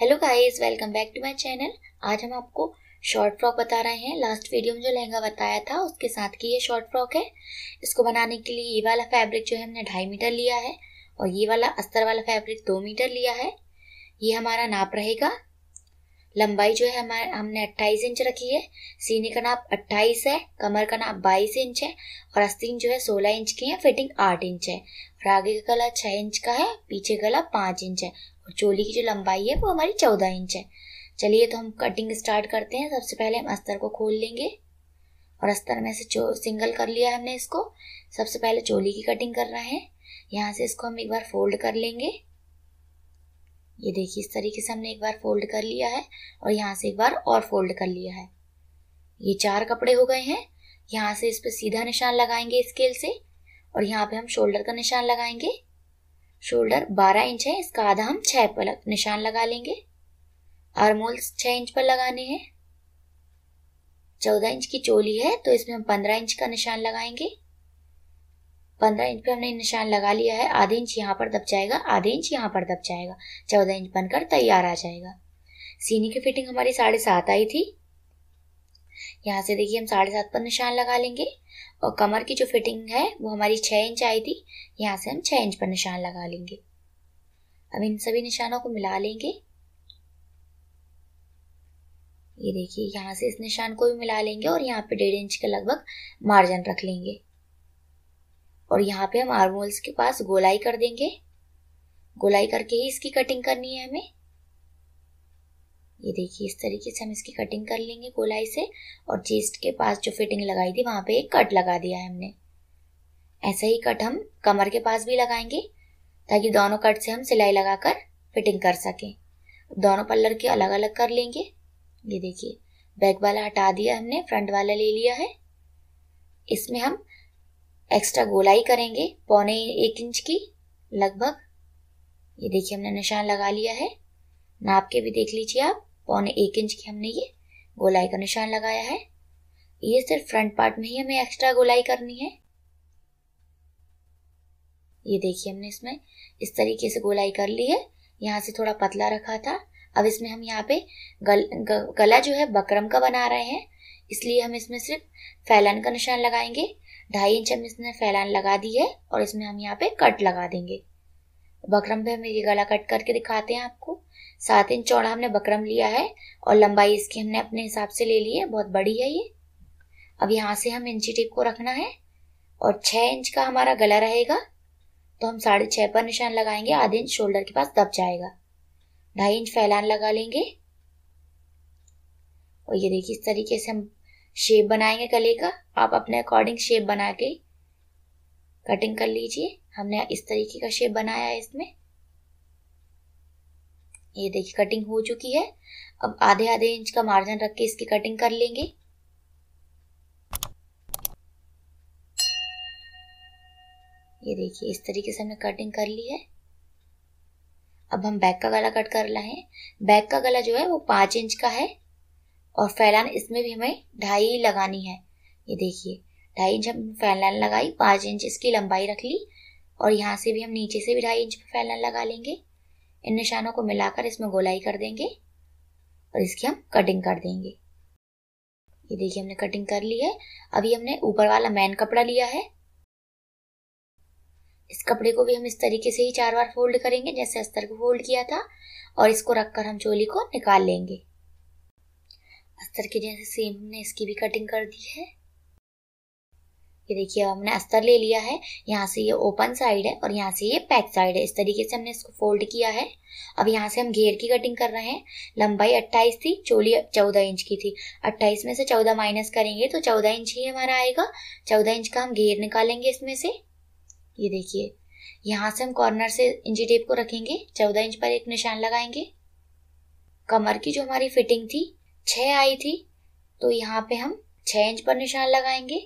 hello guys welcome back to my channel आज हम आपको शॉर्ट फ्रॉक बता रहे हैं लास्ट वीडियो में जो लहंगा बताया था उसके साथ की ये शॉर्ट फ्रॉक है इसको बनाने के लिए ये वाला फैब्रिक जो है हमने ढाई मीटर लिया है और ये वाला अस्तर वाला फैब्रिक दो मीटर लिया है ये हमारा नाप रहेगा लंबाई जो है हमारे हमने 28 इंच रखी है सीने का नाप 28 है कमर का नाप 22 इंच है और आस्तीन जो है 16 इंच की है फिटिंग 8 इंच है और आगे का गला छः इंच का है पीछे गला पाँच इंच है और चोली की जो लंबाई है वो हमारी चौदह इंच है चलिए तो हम कटिंग स्टार्ट करते हैं सबसे पहले हम अस्तर को खोल लेंगे और अस्तर में से चो सिंगल कर लिया हमने इसको सबसे पहले चोली की कटिंग करना है यहाँ से इसको हम एक बार फोल्ड कर लेंगे ये देखिए इस तरीके से हमने एक बार फोल्ड कर लिया है और यहाँ से एक बार और फोल्ड कर लिया है ये चार कपड़े हो गए हैं यहाँ से इस पर सीधा निशान लगाएंगे स्केल से और यहाँ पे हम शोल्डर का निशान लगाएंगे शोल्डर 12 इंच है इसका आधा हम 6 पर लग, निशान लगा लेंगे आरमोल्स 6 इंच पर लगाने हैं 14 इंच की चोली है तो इसमें हम 15 इंच का निशान लगाएंगे पंद्रह इंच पे हमने निशान लगा लिया है आधे इंच यहाँ पर दब जाएगा आधे इंच यहाँ पर दब जाएगा चौदह इंच बनकर तैयार आ जाएगा सीनी की फिटिंग हमारी साढ़े सात आई थी यहाँ से देखिए हम साढ़े सात पर निशान लगा लेंगे और कमर की जो फिटिंग है वो हमारी छः इंच आई थी यहाँ से हम छः इंच पर निशान लगा लेंगे अब इन सभी निशानों को मिला लेंगे ये देखिए यहाँ से इस निशान को भी मिला लेंगे और यहाँ पे डेढ़ इंच का लगभग मार्जिन रख लेंगे और यहाँ पे हम आर्मोल्स के पास गोलाई कर देंगे गोलाई करके ही इसकी कटिंग करनी है हमें ये देखिए इस तरीके से हम इसकी कटिंग कर लेंगे गोलाई से और चेस्ट के पास जो फिटिंग लगाई थी वहाँ पे एक कट लगा दिया है हमने ऐसा ही कट हम कमर के पास भी लगाएंगे ताकि दोनों कट से हम सिलाई लगाकर फिटिंग कर सकें दोनों पल्लर के अलग अलग कर लेंगे ये देखिए बैक वाला हटा दिया हमने फ्रंट वाला ले लिया है इसमें हम एक्स्ट्रा गोलाई करेंगे पौने एक इंच की लगभग ये देखिए हमने निशान लगा लिया है नाप के भी देख लीजिए आप पौने एक इंच की हमने ये गोलाई का निशान लगाया है ये सिर्फ फ्रंट पार्ट में ही हमें एक्स्ट्रा गोलाई करनी है ये देखिए हमने इसमें इस तरीके से गोलाई कर ली है यहाँ से थोड़ा पतला रखा था अब इसमें हम यहाँ पे गल, ग, गला जो है बकरम का बना रहे हैं इसलिए हम इसमें सिर्फ फैलन का निशान लगाएंगे ढाई इंच हम इसमें फैलान लगा दी है और इसमें हम यहाँ पे कट लगा देंगे बकरम पे हम ये गला कट करके दिखाते हैं आपको सात इंच चौड़ा हमने बकरम लिया है और लंबाई इसकी हमने अपने हिसाब से ले ली है बहुत बड़ी है ये अब यहाँ से हम इंची टेप को रखना है और छः इंच का हमारा गला रहेगा तो हम साढ़े छः पर निशान लगाएंगे आधे इंच शोल्डर के पास दब जाएगा ढाई इंच फैलान लगा लेंगे और ये देखिए इस तरीके से हम शेप बनाएंगे गले का आप अपने अकॉर्डिंग शेप बना के कटिंग कर लीजिए हमने इस तरीके का शेप बनाया है इसमें ये देखिए कटिंग हो चुकी है अब आधे आधे इंच का मार्जिन रख के इसकी कटिंग कर लेंगे ये देखिए इस तरीके से हमने कटिंग कर ली है अब हम बैक का गला कट कर रहे हैं बैक का गला जो है वो पांच इंच का है और फैलान इसमें भी हमें ढाई लगानी है ये देखिए ढाई इंच हम फैलान लगाई पाँच इंच इसकी लंबाई रख ली और यहाँ से भी हम नीचे से भी ढाई इंच पर फैलान लगा लेंगे इन निशानों को मिलाकर इसमें गोलाई कर देंगे और इसकी हम कटिंग कर देंगे ये देखिए हमने कटिंग कर ली है अभी हमने ऊपर वाला मैन कपड़ा लिया है इस कपड़े को भी हम इस तरीके से ही चार बार फोल्ड करेंगे जैसे अस्तर को फोल्ड किया था और इसको रखकर हम चोली को निकाल लेंगे अस्तर के जैसे सेम हमने इसकी भी कटिंग कर दी है ये देखिए हमने अस्तर ले लिया है यहाँ से ये ओपन साइड है और यहाँ से ये पैक साइड है इस तरीके से हमने इसको फोल्ड किया है अब यहाँ से हम घेर की कटिंग कर रहे हैं लंबाई 28 थी चोली 14 इंच की थी 28 में से 14 माइनस करेंगे तो 14 इंच ही हमारा आएगा 14 इंच का हम घेर निकालेंगे इसमें से ये देखिए यहाँ से हम कॉर्नर से इंची टेप को रखेंगे चौदह इंच पर एक निशान लगाएंगे कमर की जो हमारी फिटिंग थी छह आई थी तो यहाँ पे हम छः इंच पर निशान लगाएंगे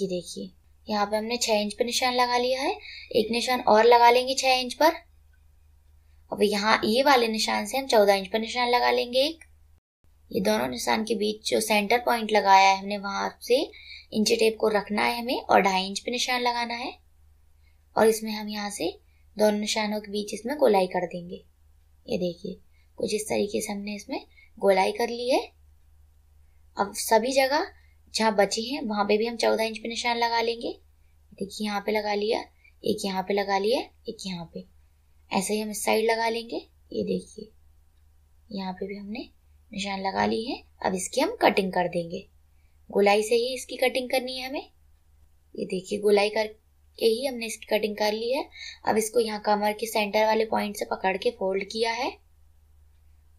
ये देखिए यहाँ पे हमने छह इंच पर निशान लगा लिया है एक निशान और लगा लेंगे छह इंच पर अब यहाँ ये वाले निशान से हम चौदह इंच पर निशान लगा लेंगे एक ये दोनों निशान के बीच जो सेंटर पॉइंट लगाया है हमने वहाँ से इंची टेप को रखना है हमें और ढाई इंच पे निशान लगाना है और इसमें हम यहाँ से दोनों निशानों के बीच इसमें गोलाई कर देंगे ये देखिए कुछ इस तरीके से हमने इसमें गोलाई कर ली है अब सभी जगह जहाँ बची हैं वहाँ पे भी हम चौदह इंच पे निशान लगा लेंगे देखिए यहाँ पे लगा लिया एक यहाँ पे लगा लिया एक यहाँ पे ऐसे ही हम इस साइड लगा लेंगे ये देखिए यहाँ पे भी हमने निशान लगा ली है अब इसकी हम कटिंग कर देंगे गोलाई से ही इसकी कटिंग करनी है हमें ये देखिए गोलाई करके ही हमने इसकी कटिंग कर ली है अब इसको यहाँ कमर के सेंटर वाले पॉइंट से पकड़ के फोल्ड किया है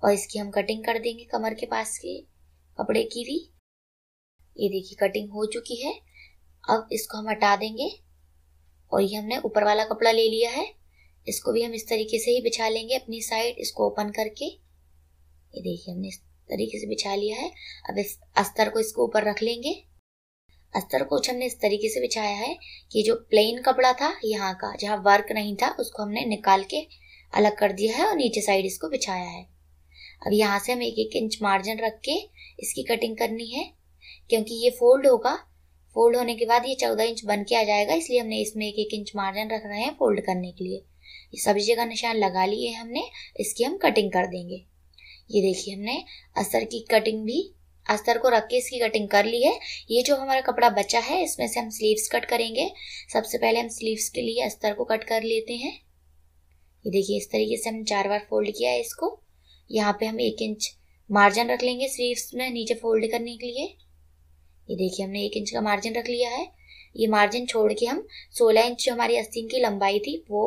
और इसकी हम कटिंग कर देंगे कमर के पास के कपड़े की भी ये देखिए कटिंग हो चुकी है अब इसको हम हटा देंगे और ये हमने ऊपर वाला कपड़ा ले लिया है इसको भी हम इस तरीके से ही बिछा लेंगे अपनी साइड इसको ओपन करके ये देखिए हमने इस तरीके से बिछा लिया है अब इस अस्तर को इसको ऊपर रख लेंगे अस्तर को हमने इस तरीके से बिछाया है कि जो प्लेन कपड़ा था यहाँ का जहाँ वर्क नहीं था उसको हमने निकाल के अलग कर दिया है और नीचे साइड इसको बिछाया है अब यहाँ से हम एक एक इंच मार्जिन रख के इसकी कटिंग करनी है क्योंकि ये फोल्ड होगा फोल्ड होने के बाद ये चौदह इंच बन के आ जाएगा इसलिए हमने इसमें एक एक इंच मार्जिन रख रहे हैं फोल्ड करने के लिए ये सभी जगह निशान लगा लिए हमने इसकी हम कटिंग कर देंगे ये देखिए हमने अस्तर की कटिंग भी अस्तर को रख के इसकी कटिंग कर ली है ये जो हमारा कपड़ा बचा है इसमें से हम स्लीव्स कट करेंगे सबसे पहले हम स्लीव्स के लिए अस्तर को कट कर लेते हैं ये देखिए इस तरीके से हम चार बार फोल्ड किया है इसको यहाँ पे हम एक इंच मार्जिन रख लेंगे स्लीव्स में नीचे फोल्ड करने के लिए ये देखिए हमने एक इंच का मार्जिन रख लिया है ये मार्जिन छोड़ के हम सोलह इंच जो हमारी अस्तीन की लंबाई थी वो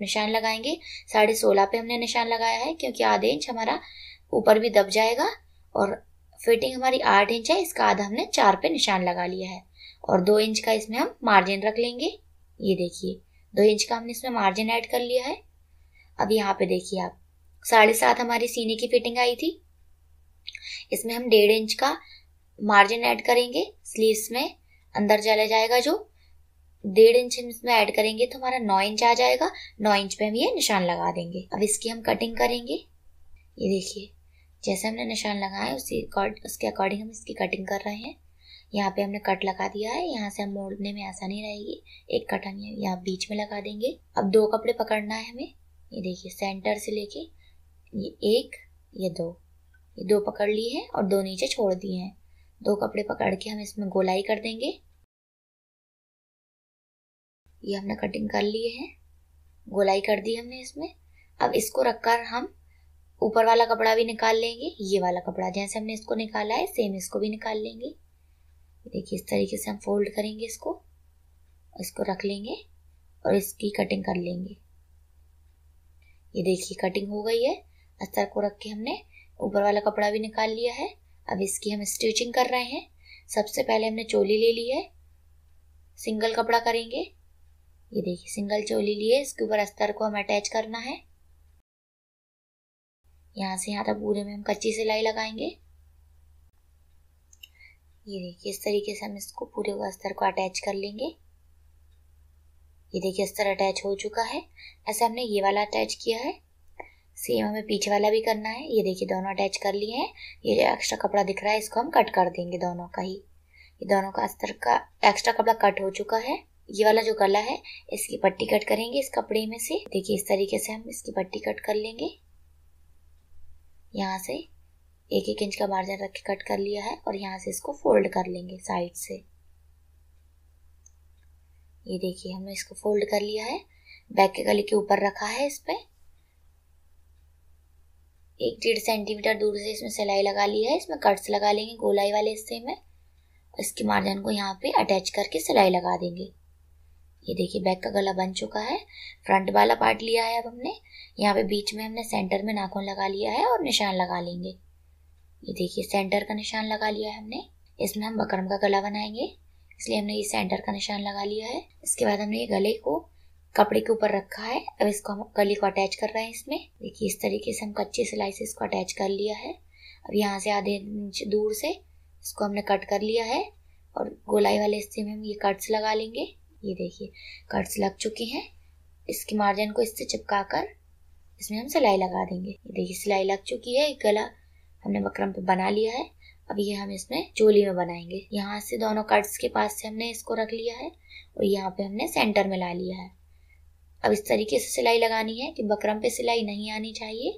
निशान लगाएंगे साढ़े सोलह पे हमने निशान लगाया है क्योंकि आधे इंच हमारा ऊपर भी दब जाएगा और फिटिंग हमारी आठ इंच है इसका आधा हमने चार पे निशान लगा लिया है और दो इंच का इसमें हम मार्जिन रख लेंगे ये देखिए दो इंच का हमने इसमें मार्जिन ऐड कर लिया है अब यहाँ पे देखिए आप साढ़े सात हमारी सीने की फिटिंग आई थी इसमें हम डेढ़ इंच का मार्जिन ऐड करेंगे स्लीव्स में अंदर चला जाएगा जो डेढ़ इंच हम इसमें ऐड करेंगे तो हमारा नौ इंच आ जाएगा नौ इंच पे हम ये निशान लगा देंगे अब इसकी हम कटिंग करेंगे ये देखिए जैसे हमने निशान लगाया उसी उसके अकॉर्डिंग हम इसकी कटिंग कर रहे हैं यहाँ पे हमने कट लगा दिया है यहाँ से हम मोड़ने में आसानी रहेगी एक कट हम यहाँ बीच में लगा देंगे अब दो कपड़े पकड़ना है हमें ये देखिए सेंटर से लेके ये एक ये दो ये दो पकड़ ली है और दो नीचे छोड़ दिए हैं दो कपड़े पकड़ के हम इसमें गोलाई कर देंगे ये हमने कटिंग कर लिए है गोलाई कर दी हमने इसमें अब इसको रखकर हम ऊपर वाला कपड़ा भी निकाल लेंगे ये वाला कपड़ा जैसे हमने इसको निकाला है सेम इसको भी निकाल लेंगे देखिए इस तरीके से हम फोल्ड करेंगे इसको इसको रख लेंगे और इसकी कटिंग कर लेंगे ये देखिए कटिंग हो गई है अस्तर को रख के हमने ऊपर वाला कपड़ा भी निकाल लिया है अब इसकी हम स्टिचिंग कर रहे हैं सबसे पहले हमने चोली ले ली है सिंगल कपड़ा करेंगे ये देखिए सिंगल चोली लिए इसके ऊपर अस्तर को हमें अटैच करना है यहाँ से यहाँ तक पूरे में हम कच्ची सिलाई लगाएंगे ये देखिए इस तरीके से हम इसको पूरे अस्तर को अटैच कर लेंगे ये देखिए अस्तर अटैच हो चुका है ऐसे हमने ये वाला अटैच किया है सेम हमें पीछे वाला भी करना है ये देखिए दोनों अटैच कर लिए हैं ये जो एक्स्ट्रा कपड़ा दिख रहा है इसको हम कट कर देंगे दोनों का ही ये दोनों का अस्तर का एक्स्ट्रा कपड़ा कट हो चुका है ये वाला जो गला है इसकी पट्टी कट करेंगे इस कपड़े में से देखिए इस तरीके से हम इसकी पट्टी कट कर लेंगे यहाँ से एक एक इंच का मार्जिन रख के कट कर लिया है और यहाँ से इसको फोल्ड कर लेंगे साइड से ये देखिए हमने इसको फोल्ड कर लिया है बैक के गले के ऊपर रखा है इस पर एक डेढ़ सेंटीमीटर दूर से इसमें सिलाई लगा ली है इसमें कट्स लगा लेंगे गोलाई वाले हिस्से में इसके मार्जन को यहाँ पे अटैच करके सिलाई लगा देंगे ये देखिए बैक का गला बन चुका है फ्रंट वाला पार्ट लिया है अब हमने यहाँ पे बीच में हमने सेंटर में नाखून लगा लिया है और निशान लगा लेंगे ये देखिए सेंटर का निशान लगा लिया है हमने इसमें हम बकरम का गला बनाएंगे इसलिए हमने ये सेंटर का निशान लगा लिया है इसके बाद हमने ये गले को कपड़े के ऊपर रखा है अब इसको हम कली को अटैच कर रहे हैं इसमें देखिए इस तरीके से हम कच्चे सिलाई से इसको अटैच कर लिया है अब यहाँ से आधे इंच दूर से इसको हमने कट कर लिया है और गोलाई वाले हिस्से में हम ये कट्स लगा लेंगे ये देखिए कट्स लग चुके हैं इसके मार्जिन को इससे चिपका कर इसमें हम सिलाई लगा देंगे ये देखिए सिलाई लग चुकी है गला हमने बकरम पे बना लिया है अब ये हम इसमें चोली में बनाएंगे यहाँ से दोनों कट्स के पास से हमने इसको रख लिया है और यहाँ पे हमने सेंटर में ला लिया है अब इस तरीके से सिलाई लगानी है कि बकरम पे सिलाई नहीं आनी चाहिए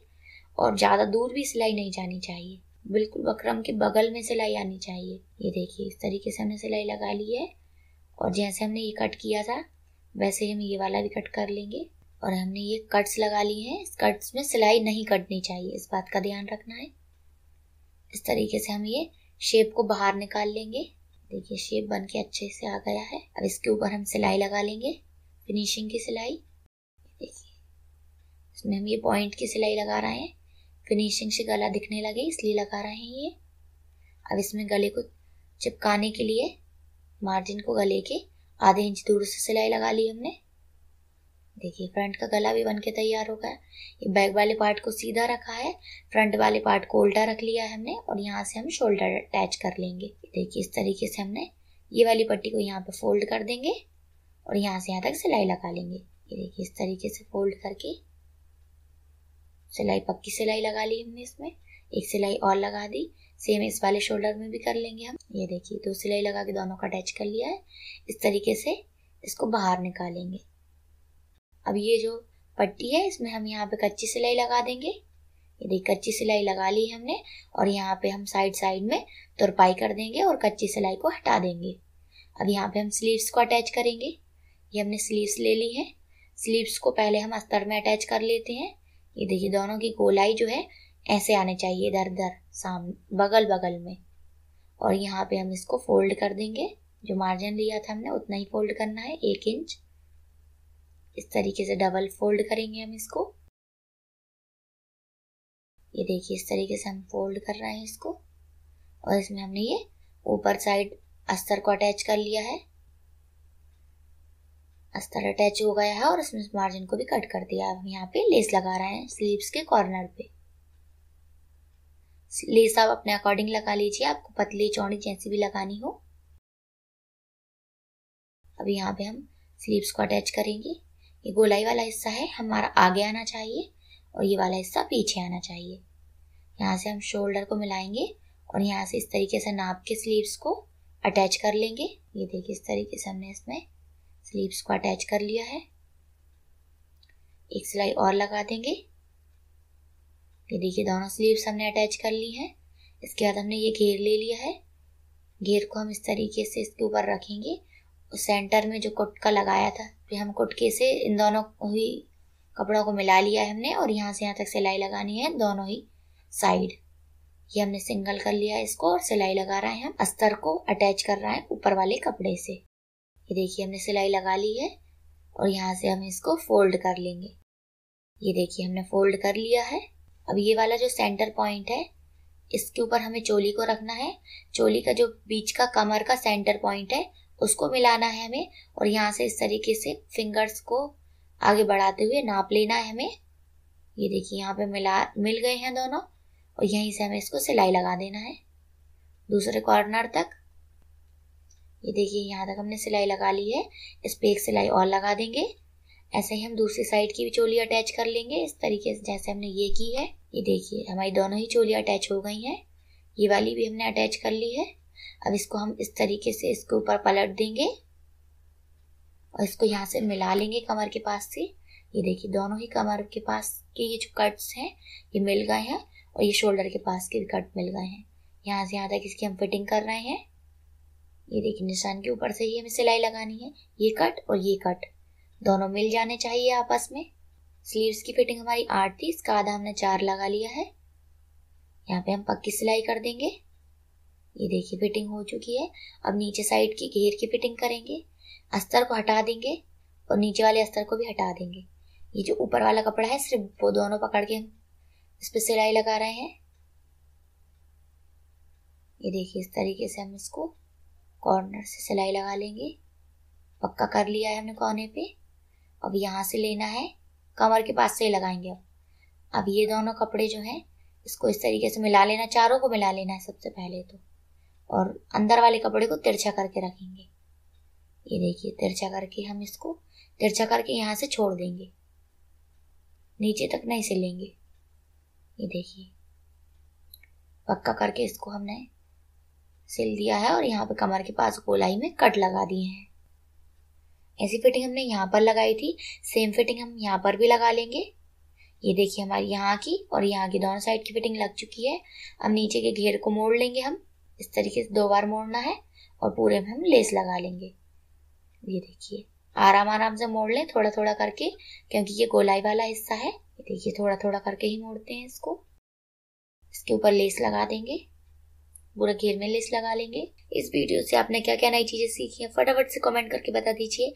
और ज़्यादा दूर भी सिलाई नहीं जानी चाहिए बिल्कुल बकरम के बगल में सिलाई आनी चाहिए ये देखिए इस तरीके से हमने सिलाई लगा ली है और जैसे हमने ये कट किया था वैसे हम ये वाला भी कट कर लेंगे और हमने ये कट्स लगा ली हैं इस कट्स में सिलाई नहीं कटनी चाहिए इस बात का ध्यान रखना है इस तरीके से हम ये शेप को बाहर निकाल लेंगे देखिए शेप बन के अच्छे से आ गया है अब इसके ऊपर हम सिलाई लगा लेंगे फिनिशिंग की सिलाई इसमें हम ये पॉइंट की सिलाई लगा रहे हैं फिनिशिंग से गला दिखने लगे इसलिए लगा रहे हैं ये अब इसमें गले को चिपकाने के लिए मार्जिन को गले के आधे इंच दूर से सिलाई लगा ली हमने देखिए फ्रंट का गला भी बन के तैयार हो गया ये बैक वाले पार्ट को सीधा रखा है फ्रंट वाले पार्ट को उल्टा रख लिया है हमने और यहाँ से हम शोल्डर अटैच कर लेंगे देखिए इस तरीके से हमने ये वाली पट्टी को यहाँ पे फोल्ड कर देंगे और यहाँ से यहाँ तक सिलाई लगा लेंगे ये देखिए इस तरीके से फोल्ड करके सिलाई पक्की सिलाई लगा ली हमने इसमें एक सिलाई और लगा दी सेम इस वाले शोल्डर में भी कर लेंगे हम ये देखिए दो सिलाई लगा के दोनों का अटैच कर लिया है इस तरीके से इसको बाहर निकालेंगे अब ये जो पट्टी है इसमें हम यहाँ पे कच्ची सिलाई लगा देंगे ये देखिए कच्ची सिलाई लगा ली हमने और यहाँ पे हम साइड साइड में तुरपाई कर देंगे और कच्ची सिलाई को हटा देंगे अब यहाँ पे हम स्लीव्स को अटैच करेंगे ये हमने स्लीव्स ले ली है स्लीव्स को पहले हम अस्तर में अटैच कर लेते हैं ये देखिए दोनों की गोलाई जो है ऐसे आने चाहिए इधर उधर साम बगल बगल में और यहाँ पे हम इसको फोल्ड कर देंगे जो मार्जिन लिया था हमने उतना ही फोल्ड करना है एक इंच इस तरीके से डबल फोल्ड करेंगे हम इसको ये देखिए इस तरीके से हम फोल्ड कर रहे हैं इसको और इसमें हमने ये ऊपर साइड अस्तर को अटैच कर लिया है अस्तर अटैच हो गया है और इसमें इस मार्जिन को भी कट कर दिया अब हम यहाँ पे लेस लगा रहे हैं स्लीव्स के कॉर्नर पे लेस आप अपने अकॉर्डिंग लगा लीजिए आपको पतली चौड़ी जैसी भी लगानी हो अब यहाँ पे हम स्लीव्स को अटैच करेंगे ये गोलाई वाला हिस्सा है हमारा आगे आना चाहिए और ये वाला हिस्सा पीछे आना चाहिए यहाँ से हम शोल्डर को मिलाएंगे और यहाँ से इस तरीके से नाप के स्लीव्स को अटैच कर लेंगे ये देखिए इस तरीके से हमने इसमें स्लीव्स को अटैच कर लिया है एक सिलाई और लगा देंगे ये देखिए दोनों स्लीव्स हमने अटैच कर ली हैं इसके बाद हमने ये घेर ले लिया है घेर को हम इस तरीके से इसके ऊपर रखेंगे और सेंटर में जो कुटका लगाया था फिर हम कुटके से इन दोनों ही कपड़ों को मिला लिया है हमने और यहाँ से यहाँ तक सिलाई लगानी है दोनों ही साइड ये हमने सिंगल कर लिया है इसको और सिलाई लगा रहे हैं हम अस्तर को अटैच कर रहे हैं ऊपर वाले कपड़े से ये देखिए हमने सिलाई लगा ली है और यहाँ से हम इसको फोल्ड कर लेंगे ये देखिए हमने फोल्ड कर लिया है अब ये वाला जो सेंटर पॉइंट है इसके ऊपर हमें चोली को रखना है चोली का जो बीच का कमर का सेंटर पॉइंट है उसको मिलाना है हमें और यहाँ से इस तरीके से फिंगर्स को आगे बढ़ाते हुए नाप लेना है हमें ये देखिए यहाँ पे मिला मिल गए हैं दोनों और यहीं से हमें इसको सिलाई लगा देना है दूसरे कॉर्नर तक ये देखिए यहाँ तक हमने सिलाई लगा ली है इस पर एक सिलाई और लगा देंगे ऐसे ही हम दूसरी साइड की भी चोली अटैच कर लेंगे इस तरीके से जैसे हमने ये की है ये देखिए हमारी दोनों ही चोलियाँ अटैच हो गई हैं ये वाली भी हमने अटैच कर ली है अब इसको हम इस तरीके से इसके ऊपर पलट देंगे और इसको यहाँ से मिला लेंगे कमर के पास से ये देखिए दोनों ही कमर के पास के ये जो कट्स हैं ये मिल गए हैं और ये शोल्डर के पास के भी कट मिल गए हैं यहाँ से यहाँ तक इसकी हम फिटिंग कर रहे हैं ये देखिए निशान के ऊपर से ही हमें सिलाई लगानी है ये कट और ये कट दोनों मिल जाने चाहिए आपस में स्लीव्स की फिटिंग हमारी आठ थी इसका आधा हमने चार लगा लिया है यहाँ पे हम पक्की सिलाई कर देंगे ये देखिए फिटिंग हो चुकी है अब नीचे साइड की घेर की फिटिंग करेंगे अस्तर को हटा देंगे और नीचे वाले अस्तर को भी हटा देंगे ये जो ऊपर वाला कपड़ा है सिर्फ वो दोनों पकड़ के हम इस पर सिलाई लगा रहे हैं ये देखिए इस तरीके से हम इसको कॉर्नर से सिलाई लगा लेंगे पक्का कर लिया है हमने कोने पे अब यहाँ से लेना है कमर के पास से ही लगाएंगे अब अब ये दोनों कपड़े जो हैं इसको इस तरीके से मिला लेना चारों को मिला लेना है सबसे पहले तो और अंदर वाले कपड़े को तिरछा करके रखेंगे ये देखिए तिरछा करके हम इसको तिरछा करके यहाँ से छोड़ देंगे नीचे तक नहीं सिलेंगे ये देखिए पक्का करके इसको हमने सिल दिया है और यहाँ पे कमर के पास गोलाई में कट लगा दिए हैं ऐसी फिटिंग हमने यहाँ पर लगाई थी सेम फिटिंग हम यहाँ पर भी लगा लेंगे ये देखिए हमारी यहाँ की और यहाँ की दोनों साइड की फिटिंग लग चुकी है अब नीचे के घेर को मोड़ लेंगे हम इस तरीके से दो बार मोड़ना है और पूरे में हम लेस लगा लेंगे ये देखिए आराम आराम से मोड़ लें थोड़ा थोड़ा करके क्योंकि ये गोलाई वाला हिस्सा है देखिए थोड़ा थोड़ा करके ही मोड़ते हैं इसको इसके ऊपर लेस लगा देंगे पूरा घेर में लिस्ट लगा लेंगे इस वीडियो से आपने क्या क्या नई चीज़ें सीखी है फटाफट से कमेंट करके बता दीजिए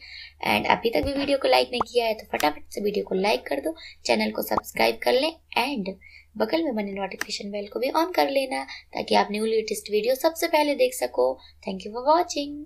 एंड अभी तक भी वीडियो को लाइक नहीं किया है तो फटाफट से वीडियो को लाइक कर दो चैनल को सब्सक्राइब कर लें एंड बगल में बने नोटिफिकेशन बेल को भी ऑन कर लेना ताकि आप न्यू लेटेस्ट वीडियो सबसे पहले देख सको थैंक यू फॉर वॉचिंग